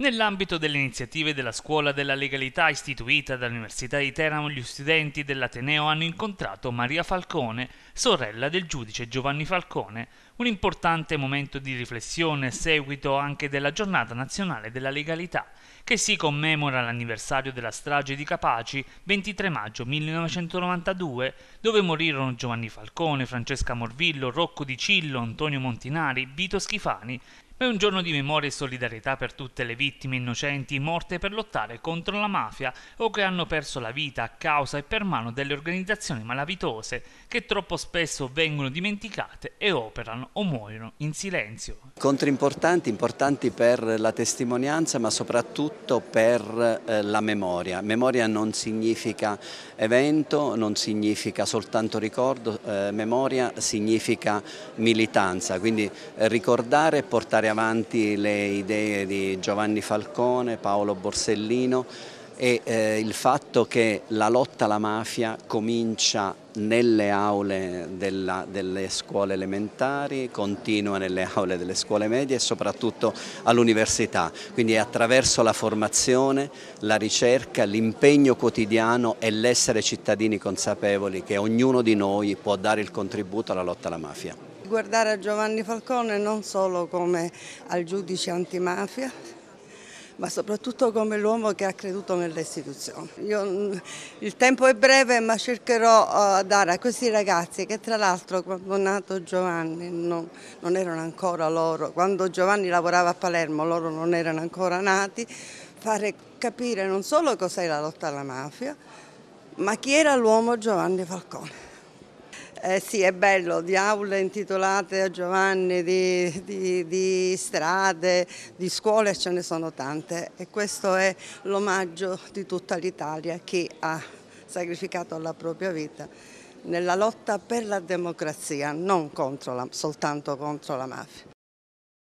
Nell'ambito delle iniziative della Scuola della Legalità istituita dall'Università di Teramo, gli studenti dell'Ateneo hanno incontrato Maria Falcone, sorella del giudice Giovanni Falcone, un importante momento di riflessione a seguito anche della Giornata Nazionale della Legalità, che si commemora l'anniversario della strage di Capaci 23 maggio 1992, dove morirono Giovanni Falcone, Francesca Morvillo, Rocco Di Cillo, Antonio Montinari, Vito Schifani è un giorno di memoria e solidarietà per tutte le vittime innocenti morte per lottare contro la mafia o che hanno perso la vita a causa e per mano delle organizzazioni malavitose che troppo spesso vengono dimenticate e operano o muoiono in silenzio. Incontri importanti, importanti per la testimonianza ma soprattutto per eh, la memoria. Memoria non significa evento, non significa soltanto ricordo, eh, memoria significa militanza, quindi eh, ricordare e portare avanti le idee di Giovanni Falcone, Paolo Borsellino e eh, il fatto che la lotta alla mafia comincia nelle aule della, delle scuole elementari, continua nelle aule delle scuole medie e soprattutto all'università. Quindi è attraverso la formazione, la ricerca, l'impegno quotidiano e l'essere cittadini consapevoli che ognuno di noi può dare il contributo alla lotta alla mafia guardare a Giovanni Falcone non solo come al giudice antimafia, ma soprattutto come l'uomo che ha creduto nelle istituzioni. Io, mm, il tempo è breve ma cercherò di eh, dare a questi ragazzi che tra l'altro quando è nato Giovanni non, non, erano ancora loro, quando Giovanni lavorava a Palermo loro non erano ancora nati, fare capire non solo cos'è la lotta alla mafia, ma chi era l'uomo Giovanni Falcone. Eh sì, è bello, di aule intitolate a Giovanni, di, di, di, strade, di scuole, ce ne sono tante e questo è l'omaggio di tutta l'Italia che ha sacrificato la propria vita nella lotta per la democrazia, non contro la, soltanto contro la mafia.